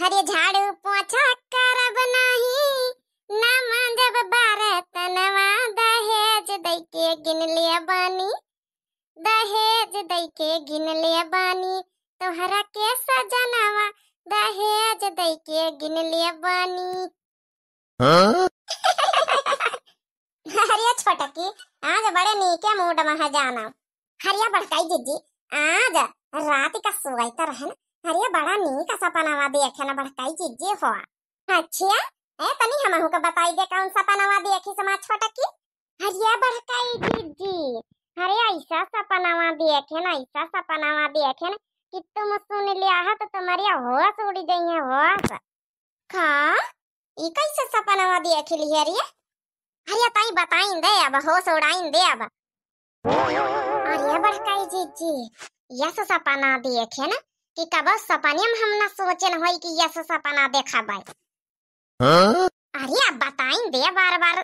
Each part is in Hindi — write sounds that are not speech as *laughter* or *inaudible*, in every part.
हरे झाड़ू पोछा कर नाही ना जब भारत नवा दहेज दई के गिन लिया बानी दहेज दई के गिन लिया बानी तोहरा के सजनवा दहेज दई के गिन लिया बानी हरिया हरिया छोटकी आज बड़े नीके मूड में जाना हरिया बड़काई जीजी आज रात का सुबह तो रहना अरे बड़ा नीक सपनावा देखे न बड़काई चीजे हो अच्छा ए तनी तो हमहू के बताई दे कौन सपनावा देखी समाज छोटकी अरे बड़काई जी अरे ऐसा सपनावा देखे ना ऐसा सपनावा देखे ना कि तुम सुन लिया है तो तुम्हारी होश उड़ी गई है होश का ई कैसे सपनावा देखे ली अरे अरे ताई बताई दे अब होश उड़ाई दे अब अरे जी जीजी यस सपना देखे ना कि कब सपने में हमना सोचन होई कि यस सपना देखा भाई हाँ? अरे अब बताई दे बार बार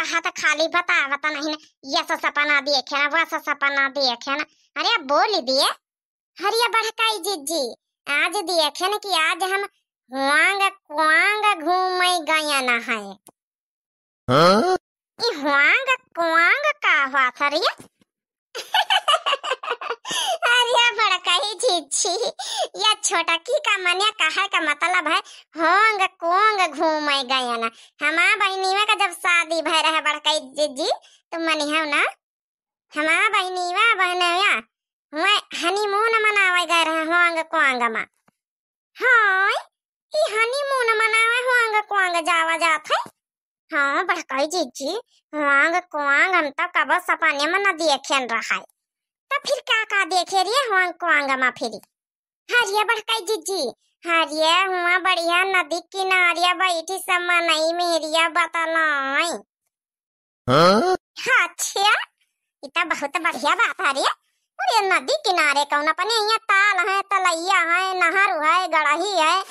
कहा था खाली बता बता नहीं यस सपना देखे ना वस सपना देखे ना अरे अब बोल दिए हरिया जी जी आज देखे ना कि आज हम वांग कुआंग घूम गया ना है हाँ? हुआंग कुआंग का हुआ था रे छी या छोटा की का मनिया कहा का मतलब है होंग कोंग घूमे गए ना हमार बहनीवा का जब शादी भय रहे बड़का जीजी तो मनिया ना हमार बहनीवा बहनवा हुए हनीमून मनावे गए रहे होंग कोंग मा हाँ ये हनीमून मनावे होंग कोंग जावा जात है हाँ बड़का जीजी होंग कोंग हम तो कब सपने में न देखन रहा है तो फिर का का देखे रही हुआंग कुआंगा मा फेरी हरिया बड़का जीजी हरिया हुआ बढ़िया नदी किनारे बैठी समा नहीं मेरिया बतलाई हाँ? अच्छा इतना तो बहुत बढ़िया बात आ रही हरिया अरे नदी किनारे कौन अपन यहाँ ताल है तलैया है नहर है गड़ही है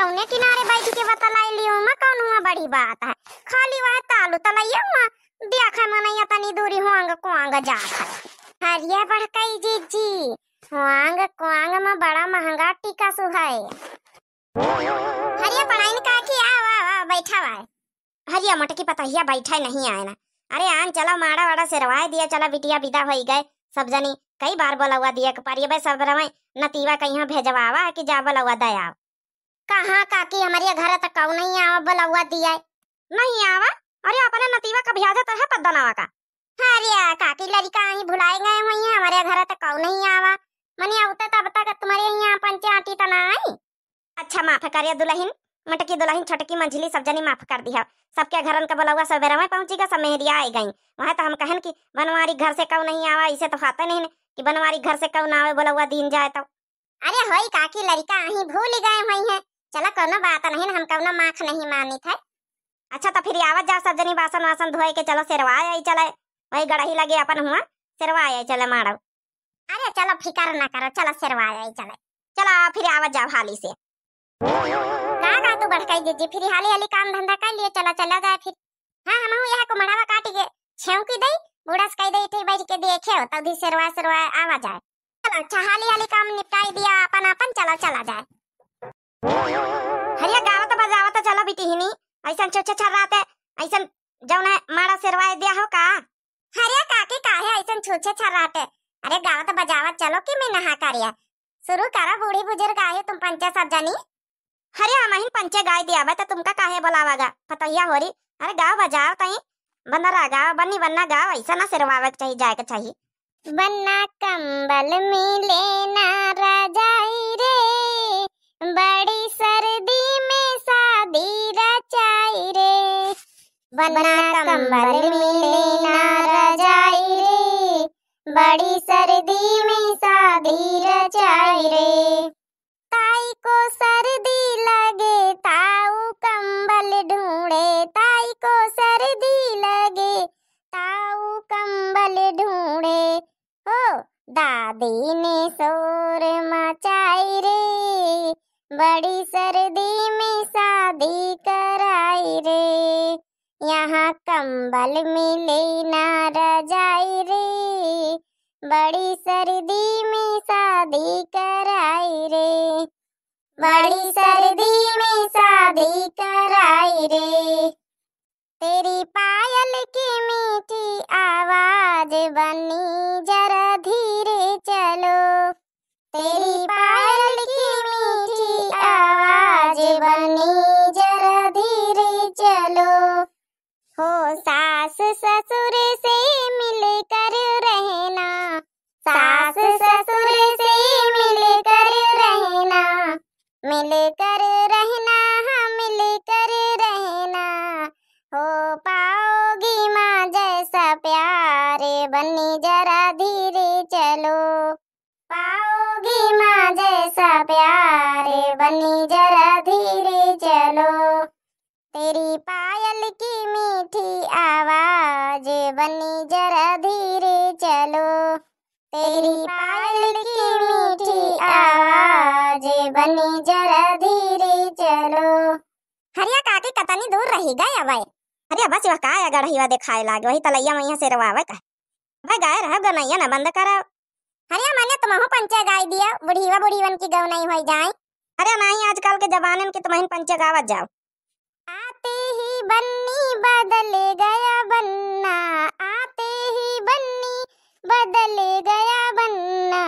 कौने किनारे बैठ के बतलाई लियो मा कौन हुआ बड़ी बात है खाली वह तालू तलैया हुआ देखा मना तनी दूरी होंगे कोंगे जा हरिया बड़कई जीजी वांग क्वांग में बड़ा महंगा टीका सुहाय हरिया पढ़ाई ने कहा कि आ वा वा बैठा वा हरिया मटकी पता पतहिया बैठा नहीं आए ना अरे आन चला माड़ा वाड़ा सिरवाए दिया चला बिटिया विदा हो गए सब जनी कई बार बोलवा दिया के परिये भाई सब रवे नतीवा कहीं भेजवावा कि जा बोलवा दया कहाँ काकी हमारे घर तक कौ नहीं आवा बोलवा दिया नहीं आवा अरे अपना नतीवा कभी आ जाता है पद्दनावा का काकी लड़का ही भुलाए गए हुई है हमारे घर तक कौ नहीं आवा मने आवते तो तब तक तुम्हारे यहाँ पंचे आटी तना तो आई अच्छा माफ करिए दुल्हन मटकी दुल्हन छटकी मंझली सब जनी माफ कर दी सबके घरन का बोला हुआ सवेरा में पहुंचेगा सब मेहरिया आई गई वहां तो हम कहन कि बनवारी घर से कौ नहीं आवा इसे तो फाते नहीं कि बनवारी घर से कौन ना आवे बोला हुआ दिन जाए तो अरे होई काकी लड़का आही भूल गए हुई है चलो कोनो बात नहीं हम कौन माख नहीं मानी थे अच्छा तो फिर आवत जाओ सब जनी बासन वासन धोए के चलो सेरवा आई चलाए वही गड़ही लगे अपन हुआ सेरवा आया चले मारो अरे चलो फिकर ना करो चलो सेरवा आया चले चलो फिर आवाज जाओ हाली से का का तू बढ़ कई दीजिए फिर हाली हाली काम धंधा कर लिए चलो चला जाए फिर हां हम हाँ, यहां को मड़ावा काट के की दई बूढ़ास कह दई थी बैठ के देखे हो तभी सेरवा सेरवा आवाज आए चलो अच्छा हाली हाली काम निपटाई दिया अपन अपन चलो चला जाए हरिया गावत तो बजावत तो चलो बिटिहिनी ऐसा छोटे छर रात है ऐसा जौन मारा सेरवा दिया हो का हरिया काकी काहे ऐसन छूछे छर्राटे अरे गावत तो बजावत चलो कि मैं नहा करिया शुरू करो बूढ़ी बुजुर्ग आहे तुम पंचे सब जानी अरे हमारी पंचे गाय दिया तो तुमका काहे बुलावागा पतैया होरी अरे गाँव बजाओ तई बनरा गाँव बनी बनना गाँव ऐसा ना सिरवावे चाहिए जाए के चाहिए बन्ना कंबल में लेना रजाई रे बड़ी सर्दी में शादी रचाई रे बन्ना कंबल में लेना बड़ी सर्दी में शादी रचाई रे ताई को सर्दी लगे ताऊ कंबल ढूंढे ताई को सर्दी लगे ताऊ कंबल ढूंढे हो दादी ने शोर मचाई रे बड़ी सर्दी में शादी कराई रे यहाँ कंबल मिले ना रजाई रे बड़ी सर्दी में शादी कराई रे बड़ी सर्दी में शादी कराई रे तेरी पायल की मीठी आवाज बनी जरा धीरे चलो तेरी पायल की मीठी आवाज बनी जरा धीरे चलो हो सास ससुर बनी जरा धीरे चलो पाओगी माँ जैसा प्यार बनी जरा धीरे चलो तेरी पायल की मीठी आवाज बनी जरा धीरे चलो तेरी पायल की मीठी आवाज बनी जरा धीरे चलो हरिया काकी कतनी दूर रही गए अब अरे बस वह का अगर हिवा दिखाए लागे वही तलैया मैया से रवावे का भाई गाय रहा गनैया ना बंद करा अरे मैंने तुम्हें पंचे गाय दिया बुढ़ीवा बुढ़ीवन की गौ नहीं होई जाए अरे नहीं आजकल के जमाने की तुम्हें पंचे गावत जाओ आते ही बन्नी बदल गया बन्ना आते ही बन्नी बदल गया बन्ना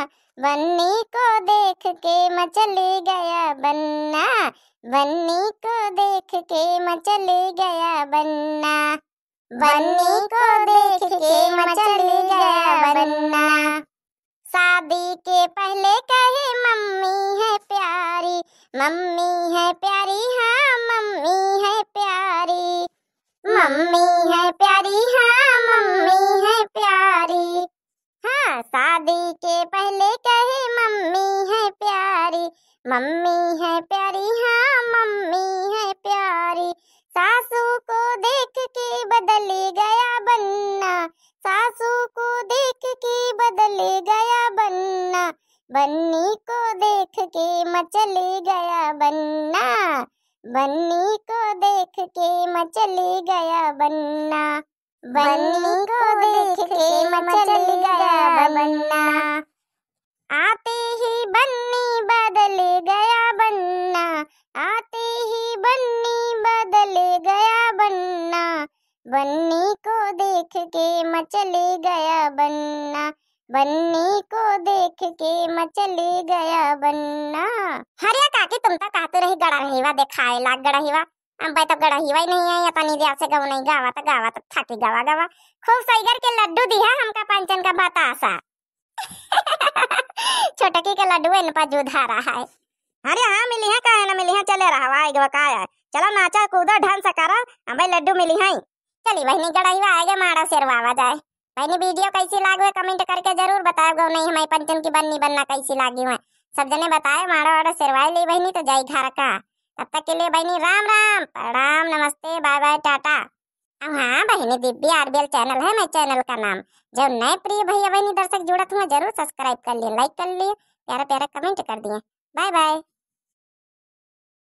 बन्नी को देख के मचल गया बन्ना बन्नी को देख के मचल गया बन्ना बन्नी को देख के मचल गया बन्ना शादी के पहले कहे मम्मी है प्यारी मम्मी है प्यारी हाँ मम्मी है प्यारी मम्मी है प्यारी हाँ मम्मी है प्यारी हाँ शादी के पहले कहे मम्मी है प्यारी मम्मी बन्नी को देख के मचली गया बन्ना बन्नी को देख के मचली गया बन्ना बन्नी को देख के मचल गया बन्ना आते ही बन्नी बदल गया बन्ना आते ही बन्नी बदल गया बन्ना बन्नी को देख के मचली अन्ना हरिया काकी तुम तो कहते रही गड़हिवा दिखाए ला गड़हिवा अब तो गड़हिवा ही नहीं है अपन इधर से गऊ नहीं गावा तो गावा तो थाकी गावा गावा खूब सईगर के लड्डू दिया हमका पंचन का बतासा *laughs* छोटकी के लड्डू इन पर जुधा रहा है अरे हाँ मिली है कहे ना मिली है चले रहा वाई गवा का है चलो नाचा कूदो ढंग से करो हम भाई लड्डू मिली है चली बहनी गड़हिवा आएगा माड़ा शेरवावा जाए बहनी वीडियो कैसी लागो कमेंट करके जरूर बताओ नहीं हमारी पंचन की बननी बनना कैसी लागी हुआ सब जने बताए माड़ा वाड़ा सिरवाई ली बहनी तो जाई घर का तब तक के लिए बहनी राम राम प्रणाम नमस्ते बाय बाय टाटा अब हाँ बहनी दिव्या आरबीएल चैनल है मैं चैनल का नाम जब नए प्रिय भैया बहनी दर्शक जुड़त हुआ जरूर सब्सक्राइब कर लिए लाइक कर लिए प्यारा प्यारा कमेंट कर दिए बाय बाय